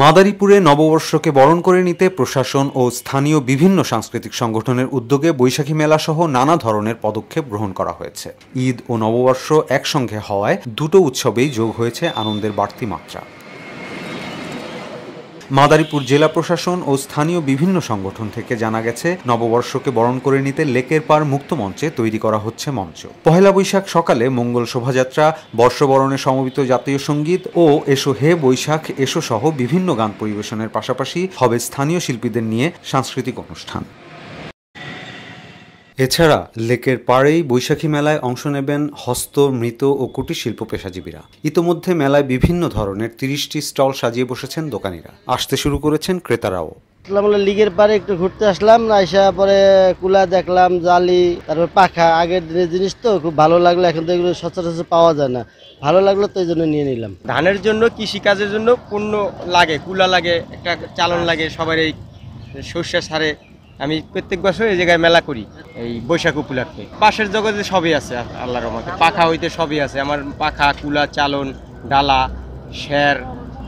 মাদারীপুরে নববর্ষকে বরণ করে নিতে প্রশাসন ও স্থানীয় বিভিন্ন সাংস্কৃতিক সংগঠনের উদ্যোগে বৈশাখী মেলা সহ নানা ধরনের পদক্ষেপ গ্রহণ করা হয়েছে ঈদ ও নববর্ষ একসঙ্গে হওয়ায় দুটো উৎসবেই যোগ হয়েছে আনন্দের বাড়তি মাত্রা মাদারীপুর জেলা প্রশাসন ও স্থানীয় বিভিন্ন সংগঠন থেকে জানা গেছে নববর্ষকে বরণ করে নিতে লেকের পার মুক্ত মঞ্চে তৈরি করা হচ্ছে মঞ্চ পহেলা বৈশাখ সকালে মঙ্গল শোভাযাত্রা বর্ষবরণে সমবেত জাতীয় সঙ্গীত ও এসো হে বৈশাখ এসো সহ বিভিন্ন গান পরিবেশনের পাশাপাশি হবে স্থানীয় শিল্পীদের নিয়ে সাংস্কৃতিক অনুষ্ঠান এছাড়া লেকের পাড়েই বৈশাখী মেলায় অংশ নেবেন হস্ত মৃত ও কুটির শিল্প পেশাজীবীরা ইতোমধ্যে মেলায় বিভিন্ন ধরনের তিরিশটি স্টল সাজিয়ে বসেছেন দোকানিরা আসতে শুরু করেছেন ক্রেতারাও আসলাম লিগের পারে একটু ঘুরতে আসলাম আসা পরে কুলা দেখলাম জালি তারপর পাখা আগের দিনের জিনিস তো খুব ভালো লাগলো এখন তো এগুলো সচরাচর পাওয়া যায় না ভালো লাগলো তো এই জন্য নিয়ে নিলাম ধানের জন্য কৃষিকাজের জন্য পণ্য লাগে কুলা লাগে একটা চালন লাগে সবারই শস্য সারে আমি প্রত্যেক বছর এই জায়গায় মেলা করি এই বৈশাখ উপলক্ষে পাশের জগতে সবই আছে আল্লাহ রহমাকে পাখা হইতে সবই আছে আমার পাখা কুলা চালন ডালা শের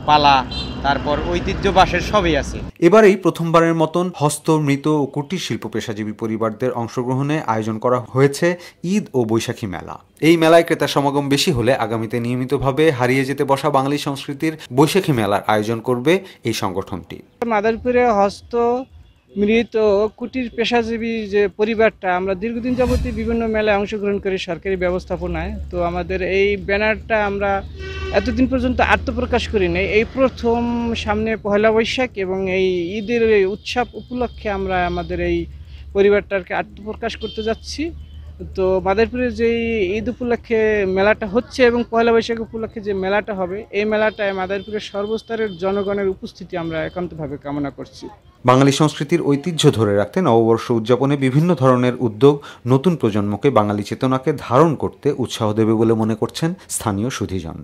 পালা তারপর ঐতিহ্য বাসের সবই আছে এবারেই প্রথমবারের মতন হস্ত মৃত ও কুটির শিল্প পেশাজীবী পরিবারদের অংশগ্রহণে আয়োজন করা হয়েছে ঈদ ও বৈশাখী মেলা এই মেলায় ক্রেতা সমাগম বেশি হলে আগামীতে নিয়মিতভাবে হারিয়ে যেতে বসা বাঙালি সংস্কৃতির বৈশাখী মেলার আয়োজন করবে এই সংগঠনটি মাদারপুরে হস্ত মৃত কুটির পেশাজীবী যে পরিবারটা আমরা দীর্ঘদিন যাবতীয় বিভিন্ন মেলায় অংশগ্রহণ করি সরকারি ব্যবস্থাপনায় তো আমাদের এই ব্যানারটা আমরা এতদিন পর্যন্ত আত্মপ্রকাশ করিনি এই প্রথম সামনে পহেলা বৈশাখ এবং এই ঈদের উৎসব উপলক্ষে আমরা আমাদের এই পরিবারটাকে আত্মপ্রকাশ করতে যাচ্ছি তো মাদারপুরে যে ঈদ উপলক্ষে মেলাটা হচ্ছে এবং পয়লা বৈশাখ উপলক্ষে যে মেলাটা হবে এই মেলাটায় মাদারপুরের সর্বস্তরের জনগণের উপস্থিতি আমরা একান্তভাবে কামনা করছি বাঙালি সংস্কৃতির ঐতিহ্য ধরে রাখতে নববর্ষ উদযাপনে বিভিন্ন ধরনের উদ্যোগ নতুন প্রজন্মকে বাঙালি চেতনাকে ধারণ করতে উৎসাহ দেবে বলে মনে করছেন স্থানীয় সুধিজন